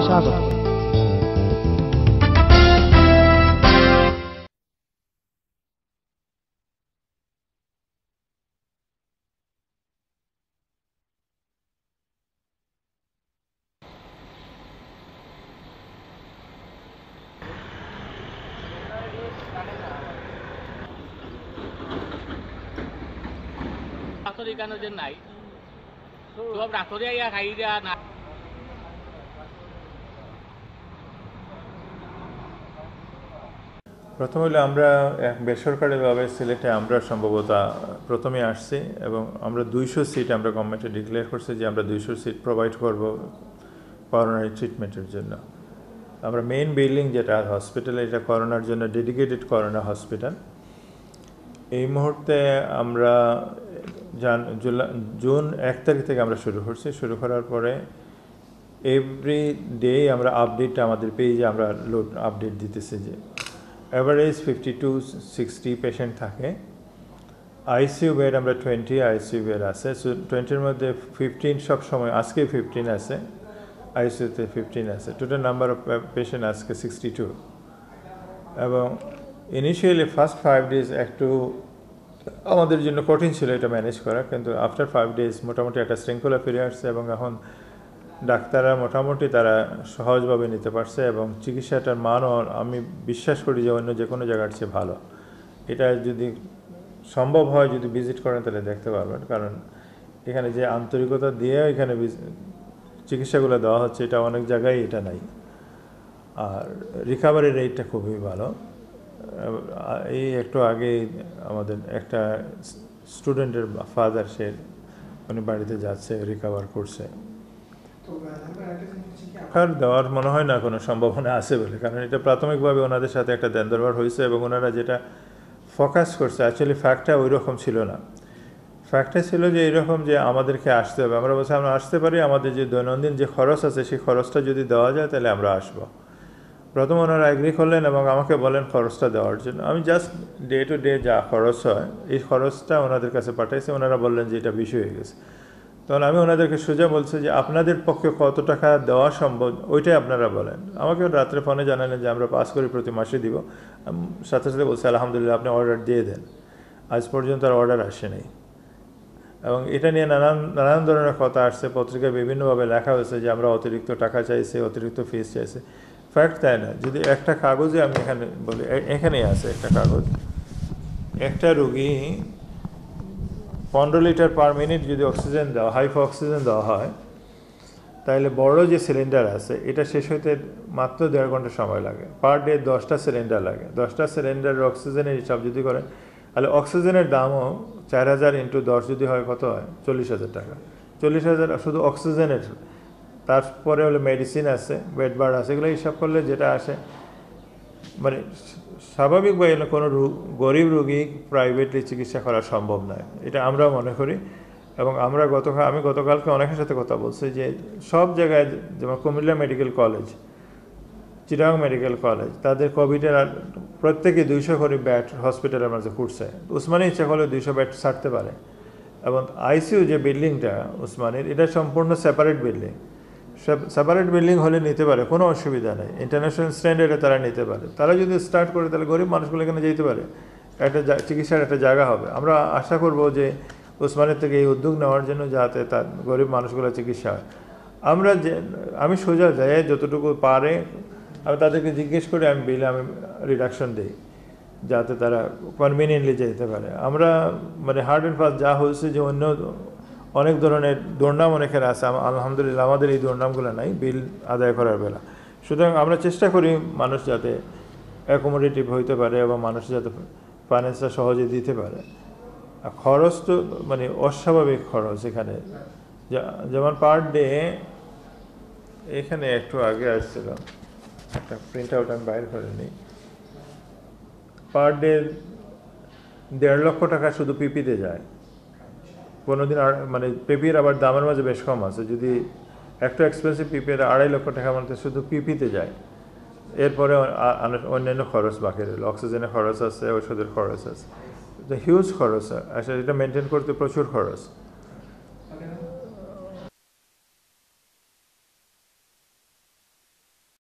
আপনাকে স্বাগত কেন যে নাই সব আইয়া খাই দিয়া না প্রথম হলো আমরা এক বেসরকারিভাবে সিলেটে আমরা সম্ভবত প্রথমে আসছি এবং আমরা দুইশো সিট আমরা গভর্নমেন্টে ডিক্লেয়ার করছি যে আমরা দুইশো সিট প্রোভাইড করব করোনারি ট্রিটমেন্টের জন্য আমরা মেইন বিল্ডিং যেটা হসপিটাল এটা করোনার জন্য ডেডিকেটেড করোনা হসপিটাল এই মুহূর্তে আমরা জান জুন এক তারিখ থেকে আমরা শুরু করছি শুরু করার পরে এভরি ডে আমরা আপডেটটা আমাদের পেয়ে যে আমরা লোড আপডেট দিতেছি যে average fifty two sixty patient থাকে আইসিইউ বেড আমরা টোয়েন্টি আইসিইউ বেড আছে সো টোয়েন্টির মধ্যে ফিফটিন সব সময় আজকে ফিফটিন আছে আইসিউতে ফিফটিন আছে টোটাল নাম্বার অফ পেশেন্ট আজকে সিক্সটি টু এবং ইনিশিয়ালি ফার্স্ট ফাইভ ডেজ একটু আমাদের জন্য কঠিন ছিল এটা ম্যানেজ করা কিন্তু আফটার ফাইভ ডেজ মোটামুটি একটা শৃঙ্খলা ফিরে আসছে এবং এখন ডাক্তাররা মোটামুটি তারা সহজভাবে নিতে পারছে এবং চিকিৎসাটার মানও আমি বিশ্বাস করি যে অন্য যে কোনো জায়গার চেয়ে ভালো এটা যদি সম্ভব হয় যদি ভিজিট করেন তাহলে দেখতে পারবেন কারণ এখানে যে আন্তরিকতা দিয়ে এখানে চিকিৎসাগুলো দেওয়া হচ্ছে এটা অনেক জায়গায় এটা নাই আর রিকাভারি রেটটা খুবই ভালো এই একটু আগে আমাদের একটা স্টুডেন্টের ফাদার সে উনি বাড়িতে যাচ্ছে রিকাভার করছে আর হ্যাঁ, দেওয়ার মনে হয় না কোনো সম্ভাবনা আছে বলে কারণ এটা প্রাথমিকভাবে ওনাদের সাথে একটা দেন দরবার হয়েছে এবং ওনারা যেটা ফোকাস করছে অ্যাকচুয়ালি ফ্যাক্টটা ওই রকম ছিল না ফ্যাক্টটা ছিল যে এরকম যে আমাদেরকে আসতে হবে আমরা বলছি আমরা আসতে পারি আমাদের যে দৈনন্দিন যে খরচ আছে সেই খরচটা যদি দেওয়া যায় তাহলে আমরা আসব প্রথম ওনারা অ্যাগ্রি করলেন এবং আমাকে বলেন খরচটা দেওয়ার জন্য আমি জাস্ট ডে টু ডে যা খরচ হয় এই খরচটা ওনাদের কাছে পাঠাইছে ওনারা বললেন যে এটা বেশি হয়ে গেছে তখন আমি ওনাদেরকে সোজা বলছি যে আপনাদের পক্ষে কত টাকা দেওয়া সম্ভব ওইটাই আপনারা বলেন আমাকে রাত্রে ফোনে জানালেন যে আমরা পাস করি প্রতি মাসে দিব সাথে সাথে বলছি আলহামদুলিল্লাহ আপনি অর্ডার দিয়ে দেন আজ পর্যন্ত আর অর্ডার আসেনি এবং এটা নিয়ে নানান নানান ধরনের কথা আসছে পত্রিকায় বিভিন্নভাবে লেখা হয়েছে যে আমরা অতিরিক্ত টাকা চাইছি অতিরিক্ত ফিস চাইছে ফ্যাক্ট তাই না যদি একটা কাগজে আমি এখানে বলি এখানেই আছে একটা কাগজ একটা রুগী পনেরো লিটার পার মিনিট যদি অক্সিজেন দেওয়া হাইফ অক্সিজেন দেওয়া হয় তাহলে বড় যে সিলিন্ডার আছে এটা শেষ হইতে মাত্র দেড় ঘন্টা সময় লাগে পার ডে দশটা সিলিন্ডার লাগে দশটা সিলিন্ডারের অক্সিজেনের হিসাব যদি করেন তাহলে অক্সিজেনের দামও চার হাজার ইন্টু দশ যদি হয় কত হয় চল্লিশ হাজার টাকা চল্লিশ হাজার শুধু অক্সিজেনের তারপরে হলো মেডিসিন আছে বার্ড আছে এগুলো হিসাব করলে যেটা আসে মানে স্বাভাবিক বা এলাকা কোনো গরিব রোগী প্রাইভেটলি চিকিৎসা করা সম্ভব নয় এটা আমরা মনে করি এবং আমরা গতকাল আমি গতকালকে অনেকের সাথে কথা বলছি যে সব জায়গায় যেমন Comilla medical college Chirang medical college তাদের কোভিডের প্রত্যেকে দুইশো করে ব্যাট হসপিটালের মাঝে খুঁটছে উসমানি ইচ্ছা করলে দুইশো ব্যাট ছাড়তে পারে এবং আইসিউ যে বিল্ডিংটা উসমানির এটা সম্পূর্ণ সেপারেট বিল্ডিং সেপারেট বিল্ডিং হলে নিতে পারে কোনো অসুবিধা নেই ইন্টারন্যাশনাল স্ট্যান্ডার্ডে তারা নিতে পারে তারা যদি স্টার্ট করে তাহলে গরিব মানুষগুলো এখানে যেতে পারে একটা চিকিৎসার একটা জায়গা হবে আমরা আশা করব যে উসমানের থেকে এই উদ্যোগ নেওয়ার জন্য যাতে তার গরিব মানুষগুলো চিকিৎসা হয় আমরা যে আমি সোজা যাই যতটুকু পারে আমি তাদেরকে জিজ্ঞেস করে আমি বিলে আমি রিডাকশন দিই যাতে তারা কনভিনিয়েন্টলি যেতে পারে আমরা মানে হার্ড অ্যান্ড ফাস্ট যা হয়েছে যে অন্য অনেক ধরনের দৌড়নাম অনেকের আছে আলহামদুলিল্লাহ আমাদের এই দৌড়নামগুলো নাই বিল আদায় করার বেলা সুতরাং আমরা চেষ্টা করি মানুষ যাতে অ্যাকোমোডেটিভ হইতে পারে এবং মানুষ যাতে ফাইন্যান্সটা সহজে দিতে পারে আর খরচ তো মানে অস্বাভাবিক খরচ এখানে যেমন পার ডে এখানে একটু আগে আসছিলাম একটা প্রিন্ট আউট আমি বাইর করে নিই পার ডে দেড় লক্ষ টাকা শুধু পিপিতে যায় কোনো দিন মানে পেপির আবার দামের মাঝে বেশ কম আছে যদি একটু এক্সপেন্সিভ পিপির আড়াই লক্ষ টাকা মানতে শুধু পিপিতে যায় এরপরে অন্যান্য খরচ বাকি রইল অক্সিজেনের খরচ আছে ওষুধের খরচ আছে হিউজ খরচ আসলে এটা মেনটেন করতে প্রচুর খরচ